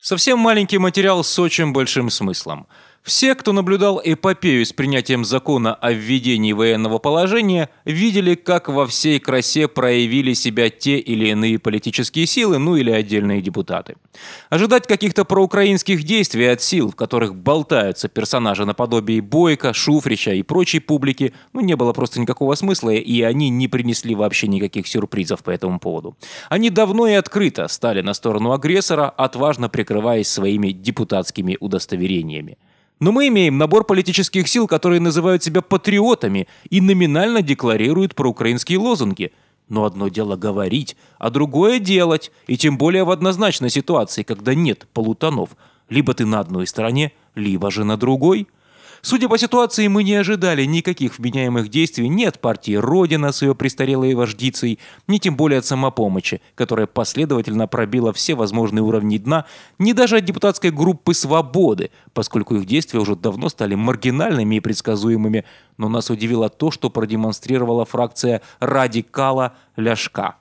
Совсем маленький материал с очень большим смыслом. Все, кто наблюдал эпопею с принятием закона о введении военного положения, видели, как во всей красе проявили себя те или иные политические силы, ну или отдельные депутаты. Ожидать каких-то проукраинских действий от сил, в которых болтаются персонажи наподобие Бойко, Шуфрича и прочей публики, ну не было просто никакого смысла, и они не принесли вообще никаких сюрпризов по этому поводу. Они давно и открыто стали на сторону агрессора, отважно прикрываясь своими депутатскими удостоверениями. Но мы имеем набор политических сил, которые называют себя патриотами и номинально декларируют проукраинские лозунги. Но одно дело говорить, а другое делать, и тем более в однозначной ситуации, когда нет полутонов. Либо ты на одной стороне, либо же на другой – Судя по ситуации, мы не ожидали никаких вменяемых действий ни от партии «Родина» с ее престарелой вождицей, ни тем более от самопомощи, которая последовательно пробила все возможные уровни дна, ни даже от депутатской группы «Свободы», поскольку их действия уже давно стали маргинальными и предсказуемыми, но нас удивило то, что продемонстрировала фракция «Радикала» Ляшка.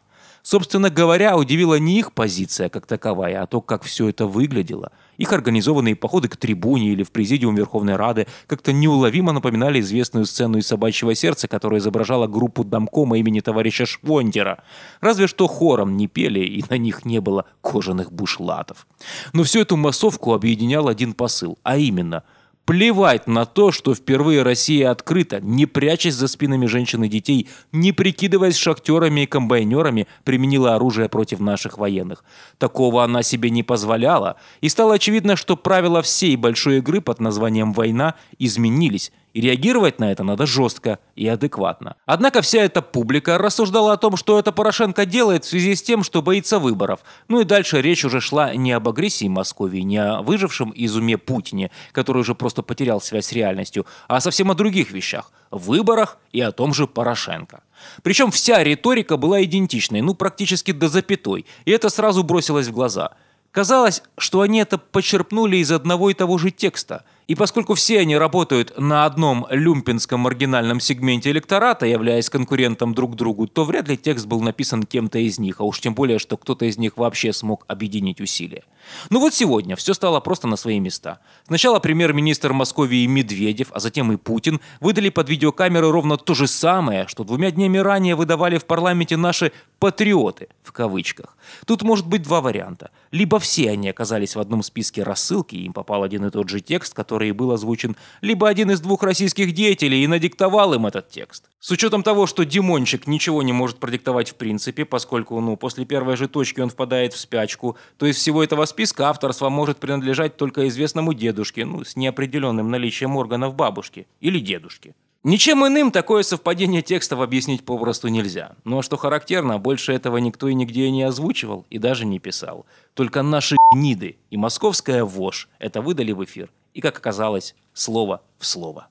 Собственно говоря, удивила не их позиция как таковая, а то, как все это выглядело. Их организованные походы к трибуне или в президиум Верховной Рады как-то неуловимо напоминали известную сцену из «Собачьего сердца», которая изображала группу домкома имени товарища Швондера. Разве что хором не пели, и на них не было кожаных бушлатов. Но всю эту массовку объединял один посыл, а именно – Плевать на то, что впервые Россия открыта, не прячась за спинами женщин и детей, не прикидываясь шахтерами и комбайнерами, применила оружие против наших военных. Такого она себе не позволяла, и стало очевидно, что правила всей большой игры под названием «война» изменились, и реагировать на это надо жестко и адекватно. Однако вся эта публика рассуждала о том, что это Порошенко делает в связи с тем, что боится выборов. Ну и дальше речь уже шла не об агрессии Москвы, не о выжившем из уме Путине, который уже просто потерял связь с реальностью, а совсем о других вещах – выборах и о том же Порошенко. Причем вся риторика была идентичной, ну практически до запятой, и это сразу бросилось в глаза. Казалось, что они это почерпнули из одного и того же текста – и поскольку все они работают на одном люмпинском маргинальном сегменте электората, являясь конкурентом друг другу, то вряд ли текст был написан кем-то из них, а уж тем более, что кто-то из них вообще смог объединить усилия. Ну вот сегодня все стало просто на свои места. Сначала премьер-министр Московии Медведев, а затем и Путин выдали под видеокамеры ровно то же самое, что двумя днями ранее выдавали в парламенте наши «патриоты» в кавычках. Тут может быть два варианта. Либо все они оказались в одном списке рассылки, и им попал один и тот же текст, который который был озвучен, либо один из двух российских деятелей и надиктовал им этот текст. С учетом того, что Димончик ничего не может продиктовать в принципе, поскольку, ну, после первой же точки он впадает в спячку, то из всего этого списка авторство может принадлежать только известному дедушке, ну, с неопределенным наличием органов бабушки или дедушки. Ничем иным такое совпадение текстов объяснить попросту нельзя. Но ну, а что характерно, больше этого никто и нигде не озвучивал и даже не писал. Только наши гниды и московская вошь это выдали в эфир и, как оказалось, слово в слово.